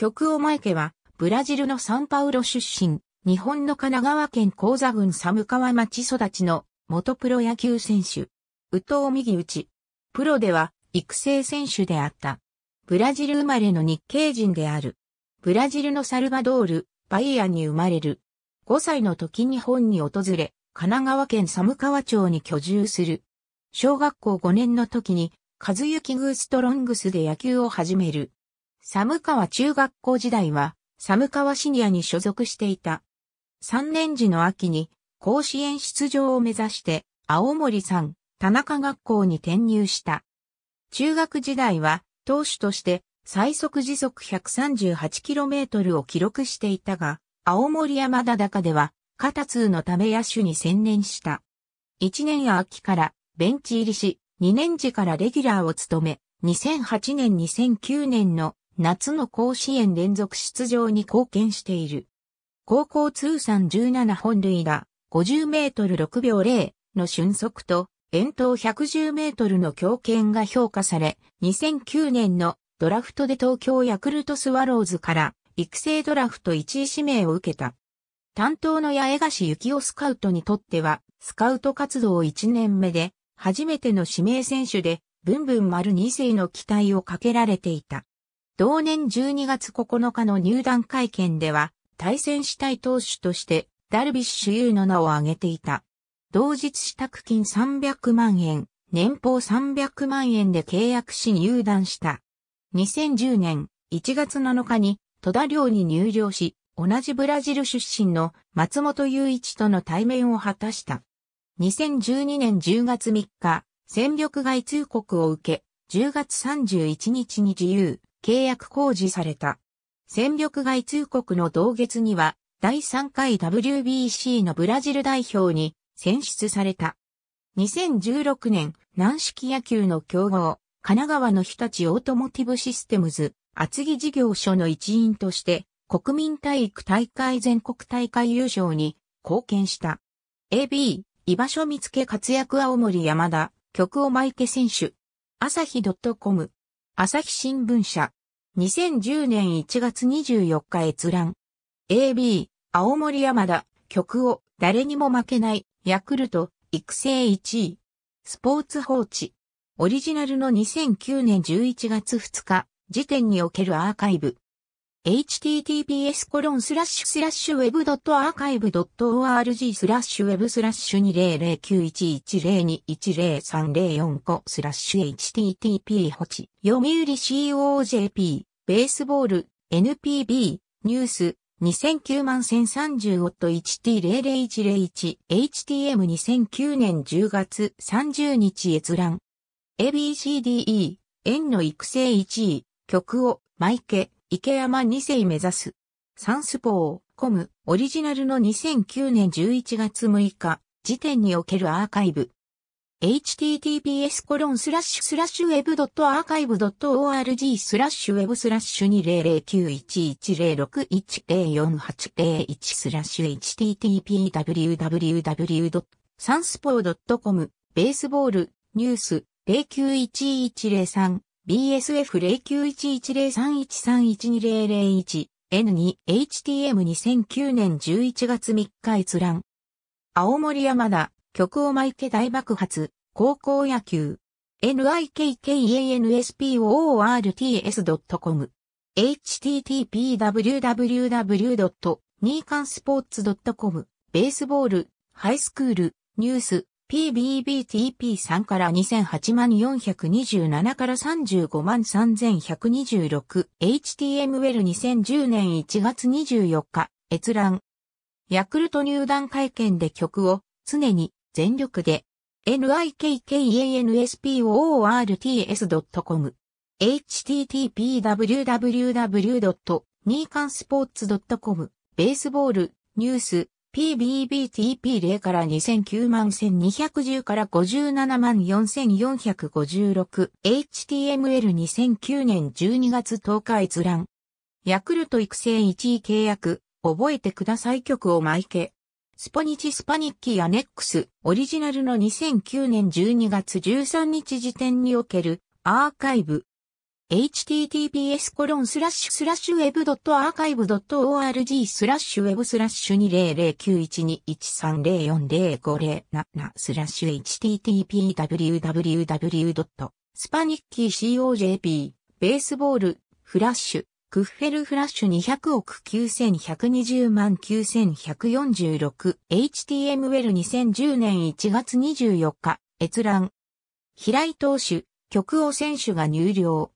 曲をマイケは、ブラジルのサンパウロ出身、日本の神奈川県高座郡寒川町育ちの元プロ野球選手。宇藤右打ち。プロでは育成選手であった。ブラジル生まれの日系人である。ブラジルのサルバドール、バイアに生まれる。5歳の時日本に訪れ、神奈川県寒川町に居住する。小学校5年の時に、和幸グーストロングスで野球を始める。寒川中学校時代は、寒川シニアに所属していた。3年時の秋に、甲子園出場を目指して、青森山、田中学校に転入した。中学時代は、投手として、最速時速 138km を記録していたが、青森山田高では、肩痛のため野手に専念した。1年秋からベンチ入りし、2年時からレギュラーを務め、2008年2009年の夏の甲子園連続出場に貢献している。高校通算17本塁打、50メートル6秒0の俊足と、遠投110メートルの強肩が評価され、2009年のドラフトで東京ヤクルトスワローズから育成ドラフト1位指名を受けた。担当の八重樫幸夫スカウトにとっては、スカウト活動1年目で、初めての指名選手で、ブンブン丸2世の期待をかけられていた。同年12月9日の入団会見では、対戦したい投手として、ダルビッシュ有の名を挙げていた。同日支度金300万円、年俸300万円で契約し入団した。2010年1月7日に戸田寮に入寮し、同じブラジル出身の松本雄一との対面を果たした。2012年10月3日、戦力外通告を受け、10月31日に自由、契約公示された。戦力外通告の同月には、第3回 WBC のブラジル代表に選出された。2016年、軟式野球の競合、神奈川の日立オートモティブシステムズ、厚木事業所の一員として、国民体育大会全国大会優勝に貢献した。AB、居場所見つけ活躍青森山田、曲をマイケ選手。朝日 .com 朝日新聞社。2010年1月24日閲覧。AB、青森山田、曲を誰にも負けない、ヤクルト、育成1位。スポーツ報知。オリジナルの2009年11月2日、時点におけるアーカイブ。https コロンスラッシュスラッシュ web.archive.org スラッシュ web スラッシュ200911021034個スラッシュ http ホチ読売 COJP ベースボール NPB ニュース2009万 1038t00101htm2009 0年10月30日閲覧 ABCDE 円の育成1位曲をマイケ池山2世目指す。サンスポー、コム、オリジナルの2009年11月6日、時点におけるアーカイブ。https コロンスラッシュスラッシュウェブドットアーカイブドット org スラッシュウェブスラッシュ20091106104801スラッシュ h t t p w w w s a n s p o c o m ベースボールニュース091103 BSF09110313120001 N2 HTM2009 年11月3日閲覧。青森山田、曲を巻いて大爆発、高校野球。nikkanspoorts.com http://www.nikansports.com ベースボール、ハイスクール、ニュース、PBBTP3 から2008万427から35万 3126HTML2010 年1月24日閲覧ヤクルト入団会見で曲を常に全力で nikkanspoorts.com http://www.nikansports.com ベースボールニュース PBBTP0 から2009万1210から57万4456 HTML2009 年12月10日閲覧ヤクルト育成1位契約覚えてください曲をマイケ。スポニチスパニッキーアネックスオリジナルの2009年12月13日時点におけるアーカイブ https コロンスラッシュスラッシュウェブドットアーカイブドット org スラッシュウェブスラッシュ200912130405077スラッシュ http://www.spanicki.cojp ベースボールフラッシュクッフェルフラッシュ200億9120万9146 HTML 2010年1月24日閲覧平井投手、曲を選手が入寮。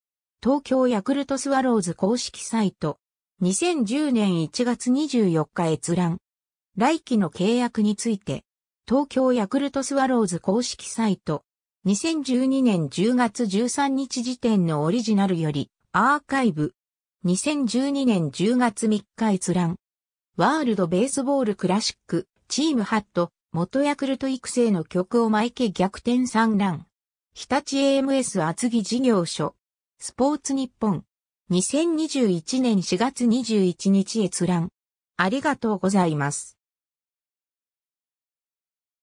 東京ヤクルトスワローズ公式サイト。2010年1月24日閲覧。来期の契約について。東京ヤクルトスワローズ公式サイト。2012年10月13日時点のオリジナルより、アーカイブ。2012年10月3日閲覧。ワールドベースボールクラシック、チームハット、元ヤクルト育成の曲をマイケ逆転産卵。日立 AMS 厚木事業所。スポーツ日本。2021年4月21日閲覧。ありがとうございます。